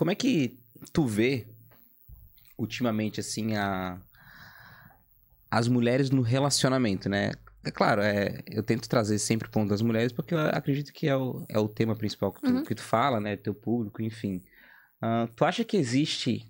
Como é que tu vê ultimamente assim a as mulheres no relacionamento, né? É claro, é, eu tento trazer sempre o ponto das mulheres, porque eu acredito que é o, é o tema principal que tu, uhum. que tu fala, né? Teu público, enfim. Uh, tu acha que existe,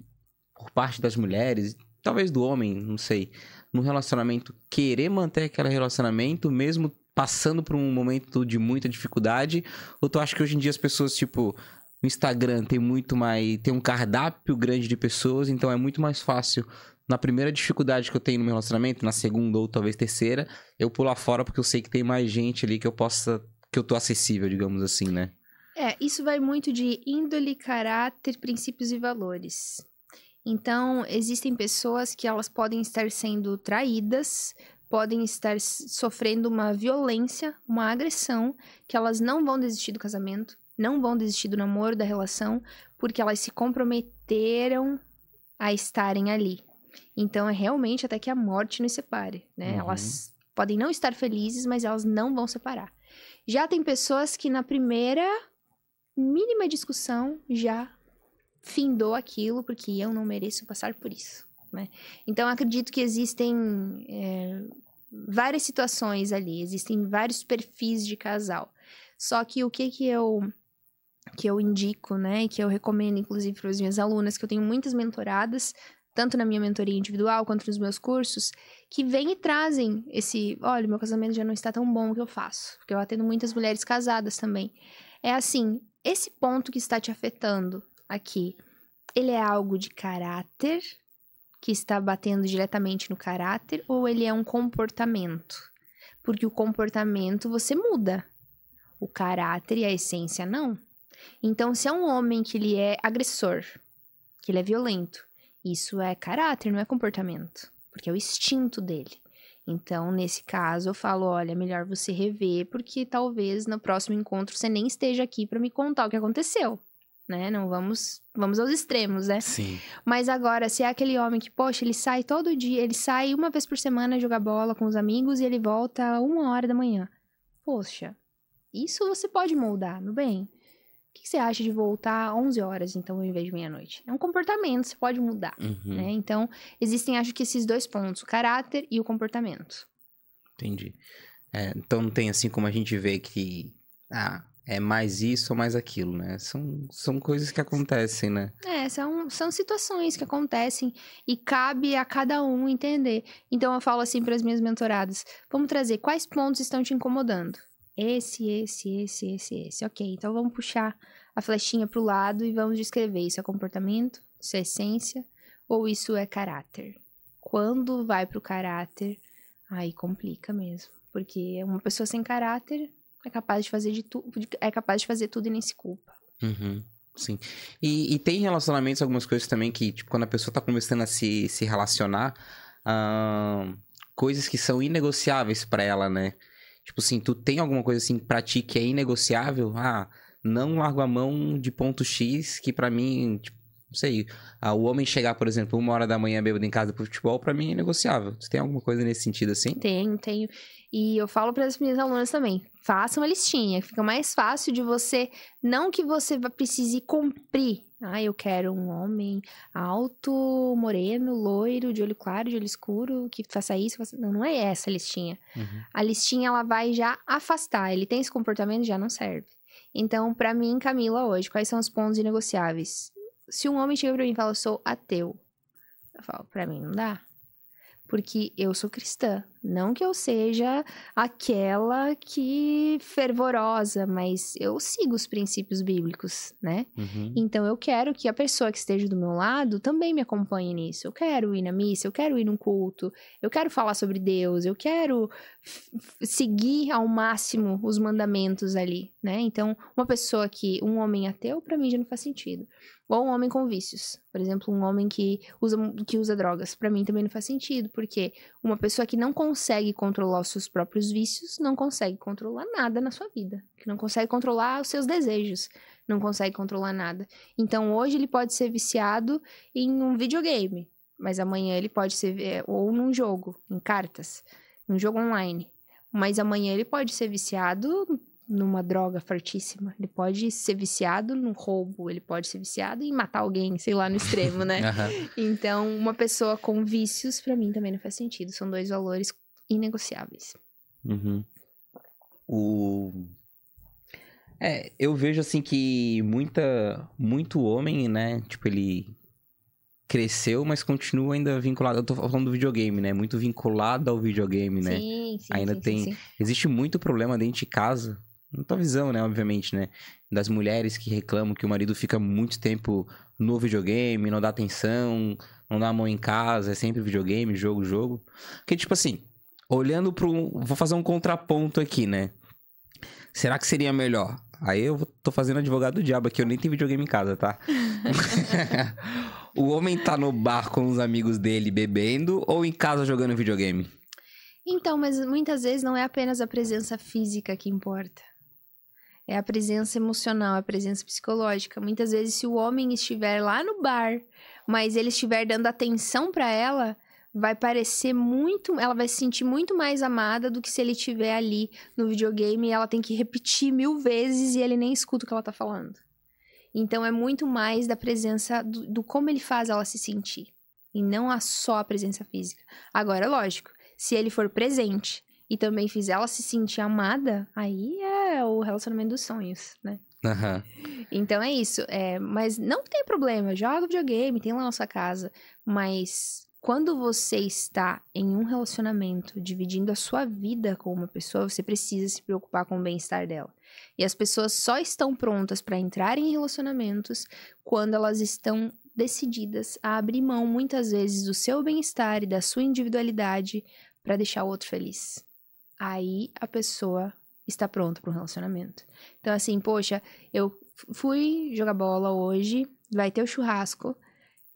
por parte das mulheres, talvez do homem, não sei, no relacionamento, querer manter aquele relacionamento, mesmo passando por um momento de muita dificuldade? Ou tu acha que hoje em dia as pessoas, tipo, o Instagram tem muito mais. tem um cardápio grande de pessoas, então é muito mais fácil. Na primeira dificuldade que eu tenho no meu relacionamento, na segunda ou talvez terceira, eu pular fora porque eu sei que tem mais gente ali que eu possa. que eu tô acessível, digamos assim, né? É, isso vai muito de índole, caráter, princípios e valores. Então, existem pessoas que elas podem estar sendo traídas, podem estar sofrendo uma violência, uma agressão, que elas não vão desistir do casamento, não vão desistir do namoro, da relação, porque elas se comprometeram a estarem ali. Então é realmente até que a morte nos separe, né? Uhum. Elas podem não estar felizes, mas elas não vão separar. Já tem pessoas que na primeira mínima discussão já findou aquilo, porque eu não mereço passar por isso, né? Então acredito que existem é, várias situações ali, existem vários perfis de casal. Só que o que que eu que eu indico, né, e que eu recomendo, inclusive, para as minhas alunas, que eu tenho muitas mentoradas, tanto na minha mentoria individual quanto nos meus cursos, que vêm e trazem esse, olha, meu casamento já não está tão bom o que eu faço, porque eu atendo muitas mulheres casadas também. É assim, esse ponto que está te afetando aqui, ele é algo de caráter que está batendo diretamente no caráter ou ele é um comportamento? Porque o comportamento você muda. O caráter e a essência não. Então, se é um homem que ele é agressor, que ele é violento, isso é caráter, não é comportamento, porque é o instinto dele. Então, nesse caso, eu falo, olha, melhor você rever, porque talvez no próximo encontro você nem esteja aqui para me contar o que aconteceu, né? Não vamos, vamos aos extremos, né? Sim. Mas agora, se é aquele homem que, poxa, ele sai todo dia, ele sai uma vez por semana jogar bola com os amigos e ele volta uma hora da manhã. Poxa, isso você pode moldar, meu bem. O que você acha de voltar 11 horas, então, em vez de meia-noite? É um comportamento, você pode mudar, uhum. né? Então, existem, acho que, esses dois pontos, o caráter e o comportamento. Entendi. É, então, não tem assim como a gente vê que, ah, é mais isso ou mais aquilo, né? São, são coisas que acontecem, né? É, são, são situações que acontecem e cabe a cada um entender. Então, eu falo assim para as minhas mentoradas, vamos trazer quais pontos estão te incomodando? esse, esse, esse, esse, esse. Ok, então vamos puxar a flechinha para o lado e vamos descrever isso é comportamento, isso é essência ou isso é caráter. Quando vai para o caráter, aí complica mesmo, porque uma pessoa sem caráter é capaz de fazer de tudo, é capaz de fazer tudo e nem se culpa. Uhum. Sim. E, e, tem relacionamentos, algumas coisas também que, tipo, quando a pessoa tá começando a se, se relacionar, uh, coisas que são inegociáveis para ela, né? Tipo assim, tu tem alguma coisa assim pra ti que é inegociável? Ah, não largo a mão de ponto X, que para mim, tipo, não sei, ah, o homem chegar, por exemplo, uma hora da manhã bêbado em casa pro futebol, para mim é negociável. Tu tem alguma coisa nesse sentido assim? Tenho, tenho. E eu falo para as minhas alunas também, faça uma listinha, fica mais fácil de você, não que você precise cumprir ah, eu quero um homem alto, moreno, loiro, de olho claro, de olho escuro, que faça isso. Faça... Não, não é essa a listinha. Uhum. A listinha ela vai já afastar. Ele tem esse comportamento, já não serve. Então, para mim, Camila, hoje, quais são os pontos inegociáveis? Se um homem chega pra mim e fala, eu sou ateu, eu falo, pra mim não dá porque eu sou cristã. Não que eu seja aquela que fervorosa, mas eu sigo os princípios bíblicos, né? Uhum. Então eu quero que a pessoa que esteja do meu lado também me acompanhe nisso. Eu quero ir na missa, eu quero ir num culto, eu quero falar sobre Deus, eu quero seguir ao máximo os mandamentos ali, né? Então, uma pessoa que, um homem ateu, para mim já não faz sentido. Ou um homem com vícios. Por exemplo, um homem que usa, que usa drogas. Para mim também não faz sentido, porque uma pessoa que não consegue controlar os seus próprios vícios não consegue controlar nada na sua vida. Que não consegue controlar os seus desejos. Não consegue controlar nada. Então hoje ele pode ser viciado em um videogame, mas amanhã ele pode ser. ou num jogo, em cartas, num jogo online. Mas amanhã ele pode ser viciado numa droga fortíssima. Ele pode ser viciado no roubo, ele pode ser viciado em matar alguém, sei lá, no extremo, né? uhum. Então, uma pessoa com vícios, para mim, também não faz sentido. São dois valores inegociáveis. Uhum. O... É, eu vejo assim que muita, muito homem, né? Tipo, ele cresceu, mas continua ainda vinculado. Eu tô falando do videogame, né? Muito vinculado ao videogame, né? Sim, sim. Ainda sim, tem. Sim, sim. Existe muito problema dentro de casa na tua visão, né, obviamente, né, das mulheres que reclamam que o marido fica muito tempo no videogame, não dá atenção, não dá a mão em casa, é sempre videogame, jogo, jogo. Que tipo assim, olhando um, vou fazer um contraponto aqui, né? Será que seria melhor? Aí eu tô fazendo advogado do diabo aqui, eu nem tenho videogame em casa, tá? o homem tá no bar com os amigos dele bebendo ou em casa jogando videogame? Então, mas muitas vezes não é apenas a presença física que importa. É a presença emocional, é a presença psicológica. Muitas vezes, se o homem estiver lá no bar, mas ele estiver dando atenção para ela, vai parecer muito, ela vai se sentir muito mais amada do que se ele estiver ali no videogame e ela tem que repetir mil vezes e ele nem escuta o que ela tá falando. Então é muito mais da presença do, do como ele faz ela se sentir e não a só a presença física. Agora, lógico, se ele for presente, e também fizer ela se sentir amada, aí é o relacionamento dos sonhos, né? Uhum. Então é isso. É, mas não tem problema, joga videogame, tem lá na sua casa. Mas quando você está em um relacionamento, dividindo a sua vida com uma pessoa, você precisa se preocupar com o bem-estar dela. E as pessoas só estão prontas para entrar em relacionamentos quando elas estão decididas a abrir mão muitas vezes do seu bem-estar e da sua individualidade para deixar o outro feliz aí a pessoa está pronta para um relacionamento. Então, assim, poxa, eu fui jogar bola hoje, vai ter o churrasco,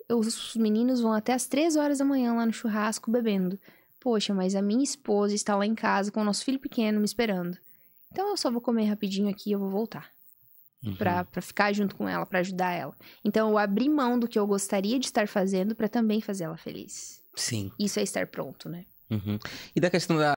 os meninos vão até as três horas da manhã lá no churrasco bebendo. Poxa, mas a minha esposa está lá em casa com o nosso filho pequeno me esperando. Então eu só vou comer rapidinho aqui e eu vou voltar. Uhum. Pra, pra ficar junto com ela, para ajudar ela. Então eu abri mão do que eu gostaria de estar fazendo para também fazer ela feliz. Sim. Isso é estar pronto, né? Uhum. E da questão da,